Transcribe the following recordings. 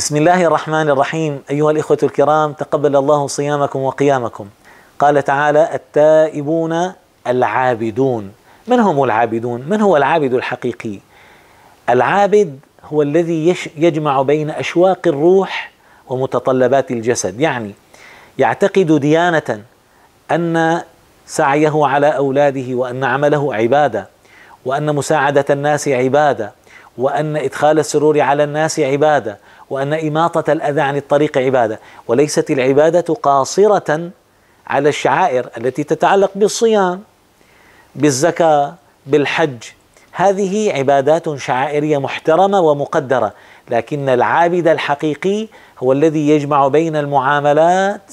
بسم الله الرحمن الرحيم ايها الاخوه الكرام تقبل الله صيامكم وقيامكم قال تعالى التائبون العابدون من هم العابدون من هو العابد الحقيقي العابد هو الذي يجمع بين اشواق الروح ومتطلبات الجسد يعني يعتقد ديانه ان سعيه على اولاده وان عمله عباده وان مساعده الناس عباده وان ادخال السرور على الناس عباده وأن إماطة الأذى عن الطريق عبادة وليست العبادة قاصرة على الشعائر التي تتعلق بالصيام بالزكاة بالحج هذه عبادات شعائرية محترمة ومقدرة لكن العابد الحقيقي هو الذي يجمع بين المعاملات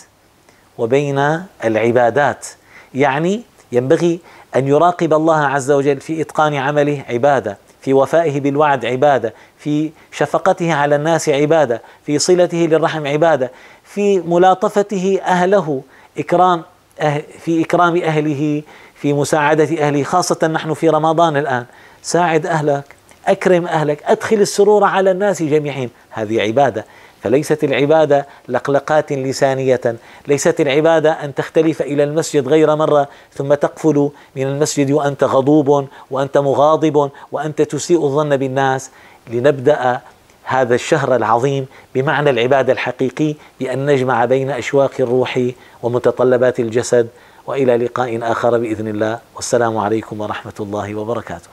وبين العبادات يعني ينبغي أن يراقب الله عز وجل في إتقان عمله عبادة في وفائه بالوعد عباده في شفقته على الناس عباده في صلته للرحم عباده في ملاطفته اهله اكرام أه، في اكرام اهله في مساعده اهله خاصه نحن في رمضان الان ساعد اهلك اكرم اهلك ادخل السرور على الناس جميعهم هذه عباده فليست العبادة لقلقات لسانية ليست العبادة أن تختلف إلى المسجد غير مرة ثم تقفل من المسجد وأنت غضوب وأنت مغاضب وأنت تسيء الظن بالناس لنبدأ هذا الشهر العظيم بمعنى العبادة الحقيقي بأن نجمع بين أشواق الروح ومتطلبات الجسد وإلى لقاء آخر بإذن الله والسلام عليكم ورحمة الله وبركاته